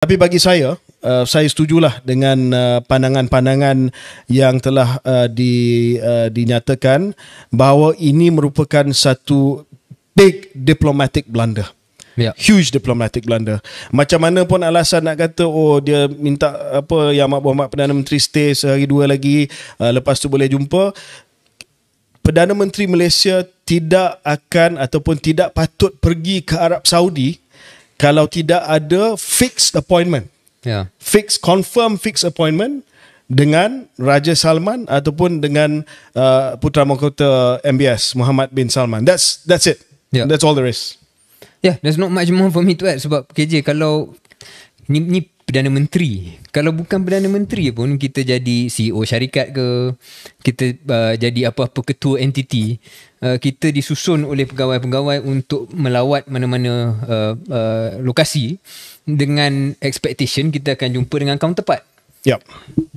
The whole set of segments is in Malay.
Tapi bagi saya, uh, saya setujulah dengan uh, pandangan-pandangan yang telah uh, di, uh, dinyatakan bahawa ini merupakan satu big diplomatic blunder. Yeah. Huge diplomatic blunder. Macam mana pun alasan nak kata oh dia minta apa yang Mak mak Perdana Menteri stay sehari dua lagi uh, lepas tu boleh jumpa. Perdana Menteri Malaysia tidak akan ataupun tidak patut pergi ke Arab Saudi kalau tidak ada fixed appointment. Yeah. Fix confirm fixed appointment dengan Raja Salman ataupun dengan uh, putra mahkota MBS Muhammad bin Salman. That's that's it. Yeah. That's all there is. Yeah, there's not much more for me to add sebab KJ kalau ni ni Perdana Menteri. Kalau bukan Perdana Menteri pun kita jadi CEO syarikat ke, kita uh, jadi apa-apa ketua entiti, uh, kita disusun oleh pegawai-pegawai untuk melawat mana-mana uh, uh, lokasi dengan expectation kita akan jumpa dengan kaum tepat. Yep.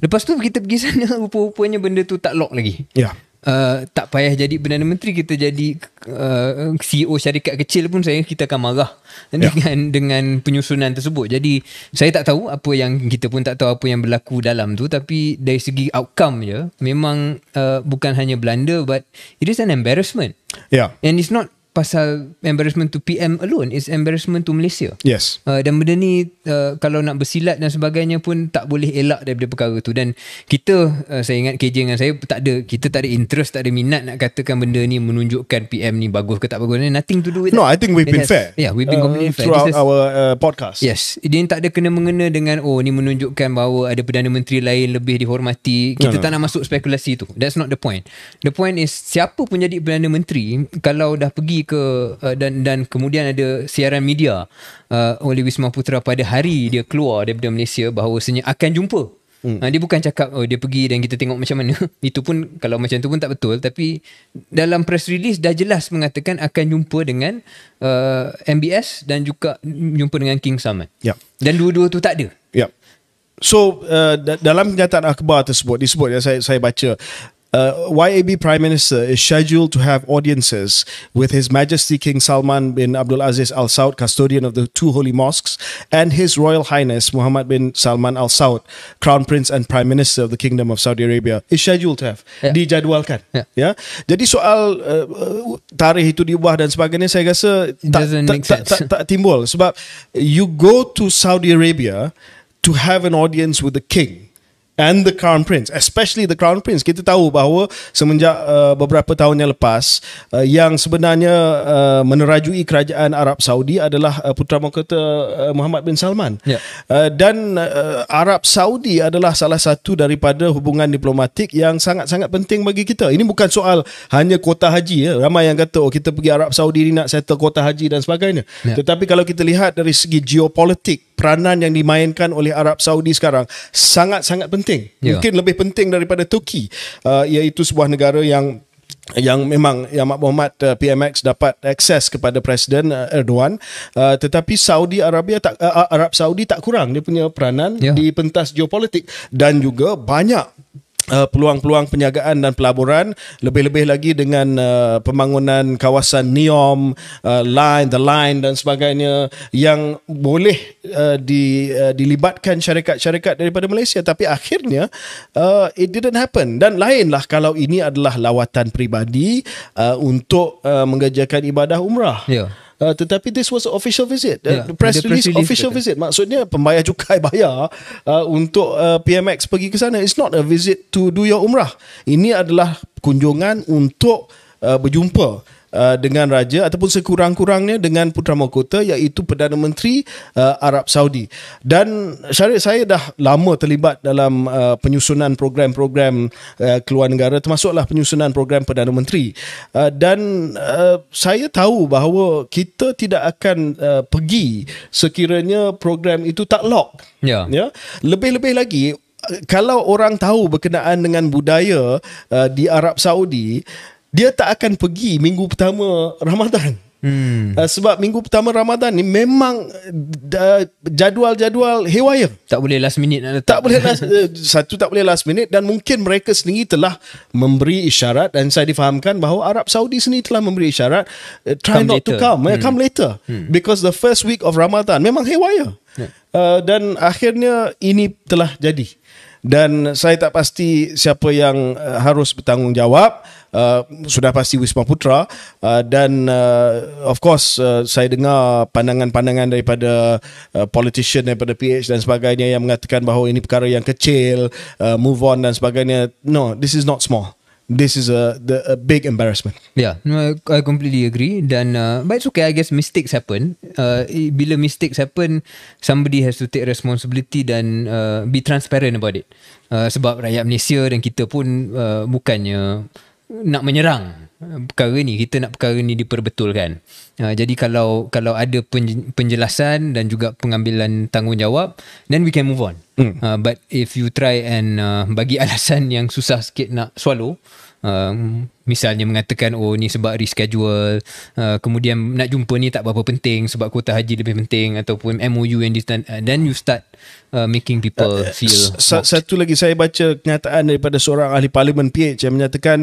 Lepas tu kita pergi sana rupa-rupanya benda tu tak lock lagi. Ya. Yeah uh, tak payah jadi Perdana Menteri kita jadi uh, eh, CEO syarikat kecil pun saya kita akan marah yeah. dengan dengan penyusunan tersebut. Jadi saya tak tahu apa yang kita pun tak tahu apa yang berlaku dalam tu tapi dari segi outcome je memang uh, bukan hanya Belanda, but it is an embarrassment. Yeah. And it's not pasal embarrassment to PM alone is embarrassment to Malaysia. Yes. Uh, dan benda ni uh, kalau nak bersilat dan sebagainya pun tak boleh elak daripada perkara tu dan kita uh, saya ingat KJ dengan saya tak ada kita tak ada interest tak ada minat nak katakan benda ni menunjukkan PM ni bagus ke tak bagus ni nothing to do with that. No, I think we've been has, fair. Yeah, we've been uh, completely fair. Throughout is, our uh, podcast. Yes. Ini tak ada kena mengena dengan oh ni menunjukkan bahawa ada perdana menteri lain lebih dihormati. Kita no, tak no. nak masuk spekulasi tu. That's not the point. The point is siapa pun jadi perdana menteri kalau dah pergi jika uh, dan dan kemudian ada siaran media uh, oleh Wisma Putra pada hari dia keluar daripada Malaysia bahawa sebenarnya akan jumpa. Hmm. Uh, dia bukan cakap oh, dia pergi dan kita tengok macam mana. Itu pun kalau macam tu pun tak betul tapi dalam press release dah jelas mengatakan akan jumpa dengan uh, MBS dan juga jumpa dengan King Salman. Yep. Dan dua-dua tu tak ada. Yep. So uh, dalam kenyataan akhbar tersebut disebut yang saya saya baca Uh, YAB Prime Minister is scheduled to have audiences with His Majesty King Salman bin Abdulaziz Al Saud, custodian of the two holy mosques, and His Royal Highness Mohammed bin Salman Al Saud, Crown Prince and Prime Minister of the Kingdom of Saudi Arabia, is scheduled to have yeah. dijadwalkan. Yeah. Yeah? Jadi soal uh, tarikh itu diubah dan sebagainya saya rasa tak ta, ta, ta, timbul sebab you go to Saudi Arabia to have an audience with the king and the crown prince especially the crown prince kita tahu bahawa semenjak uh, beberapa tahun yang lepas uh, yang sebenarnya uh, menerajui kerajaan Arab Saudi adalah uh, putra mahkota uh, Muhammad bin Salman yeah. uh, dan uh, Arab Saudi adalah salah satu daripada hubungan diplomatik yang sangat-sangat penting bagi kita ini bukan soal hanya kuota haji ya ramai yang kata oh kita pergi Arab Saudi ni nak settle kuota haji dan sebagainya yeah. tetapi kalau kita lihat dari segi geopolitik peranan yang dimainkan oleh Arab Saudi sekarang sangat-sangat penting. Yeah. Mungkin lebih penting daripada Turki uh, iaitu sebuah negara yang yang memang yang Mak Mohamad uh, PMX dapat akses kepada Presiden uh, Erdogan uh, tetapi Saudi Arabia tak uh, uh Arab Saudi tak kurang dia punya peranan yeah. di pentas geopolitik dan juga banyak uh, peluang-peluang penjagaan dan pelaburan lebih-lebih lagi dengan uh, pembangunan kawasan NEOM uh, line the line dan sebagainya yang boleh uh, di uh, dilibatkan syarikat-syarikat daripada Malaysia tapi akhirnya uh, it didn't happen dan lainlah kalau ini adalah lawatan pribadi uh, untuk uh, mengerjakan ibadah umrah yeah. Uh, tetapi this was official visit uh, yeah, press, the press release, release official kata. visit maksudnya pembayar cukai bayar uh, untuk uh, PMX pergi ke sana it's not a visit to do your umrah ini adalah kunjungan untuk uh, berjumpa Uh, dengan raja ataupun sekurang-kurangnya dengan putra mahkota iaitu Perdana Menteri uh, Arab Saudi. Dan Syarif saya dah lama terlibat dalam uh, penyusunan program-program uh, keluar negara termasuklah penyusunan program Perdana Menteri. Uh, dan uh, saya tahu bahawa kita tidak akan uh, pergi sekiranya program itu tak lock. Ya. Ya. Lebih-lebih lagi uh, kalau orang tahu berkenaan dengan budaya uh, di Arab Saudi uh, dia tak akan pergi minggu pertama Ramadan. Hmm. Uh, sebab minggu pertama Ramadan ni memang uh, jadual-jadual hewaya. Tak boleh last minute nak Tak boleh last, uh, satu tak boleh last minute dan mungkin mereka sendiri telah memberi isyarat dan saya difahamkan bahawa Arab Saudi sendiri telah memberi isyarat uh, try come not later. to come, hmm. come later hmm. because the first week of Ramadan memang hewaya. Yeah. Hmm. Uh, dan akhirnya ini telah jadi dan saya tak pasti siapa yang uh, harus bertanggungjawab uh, sudah pasti Wisma Putra uh, dan uh, of course uh, saya dengar pandangan-pandangan daripada uh, politician daripada PH dan sebagainya yang mengatakan bahawa ini perkara yang kecil uh, move on dan sebagainya no this is not small this is a the a big embarrassment. Yeah, I completely agree. Dan, uh, but it's okay. I guess mistakes happen. Uh, bila mistakes happen, somebody has to take responsibility dan uh, be transparent about it. Uh, sebab rakyat Malaysia dan kita pun uh, bukannya nak menyerang perkara ni kita nak perkara ni diperbetulkan. Uh, jadi kalau kalau ada penjelasan dan juga pengambilan tanggungjawab then we can move on. Mm. Uh, but if you try and uh, bagi alasan yang susah sikit nak swallow um, misalnya mengatakan oh ni sebab reschedule uh, kemudian nak jumpa ni tak berapa penting sebab kuota haji lebih penting ataupun MOU yang ditan- uh, then you start uh, making people uh, uh feel s- satu lagi saya baca kenyataan daripada seorang ahli parlimen PH yang menyatakan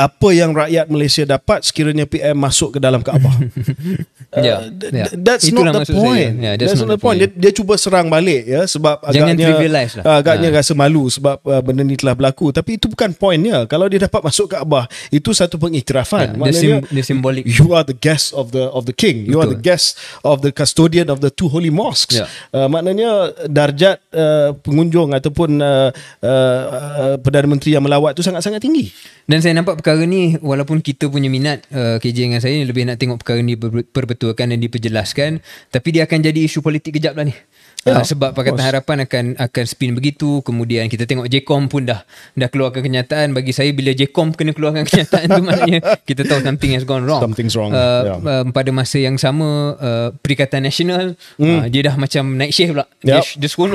apa yang rakyat Malaysia dapat sekiranya PM masuk ke dalam Kaabah uh, yeah, yeah. that's not the point yeah, that's, that's not, not the point, point. Dia, cuba serang balik ya sebab Jangan agaknya lah. agaknya ha. rasa malu sebab uh, benda ni telah berlaku tapi itu bukan pointnya kalau dia dapat masuk Kaabah itu itu satu pengiktirafan. Yeah, Maksudnya, the sim- the you are the guest of the of the king. You Betul. are the guest of the custodian of the two holy mosques. Yeah. Uh, maknanya darjat uh, pengunjung ataupun uh, uh, uh, perdana menteri yang melawat tu sangat-sangat tinggi. Dan saya nampak perkara ni walaupun kita punya minat uh, KJ dengan saya lebih nak tengok perkara ni diperbetulkan dan diperjelaskan tapi dia akan jadi isu politik kejap lah ni. Uh, sebab Pakatan Harapan akan akan spin begitu kemudian kita tengok JCOM pun dah dah keluarkan kenyataan bagi saya bila JCOM kena keluarkan kenyataan tu maknanya kita tahu something has gone wrong something's wrong uh, ah, yeah. Ya. uh, pada masa yang sama uh, Perikatan Nasional mm. uh, dia dah macam night shift pula yep. dia, dia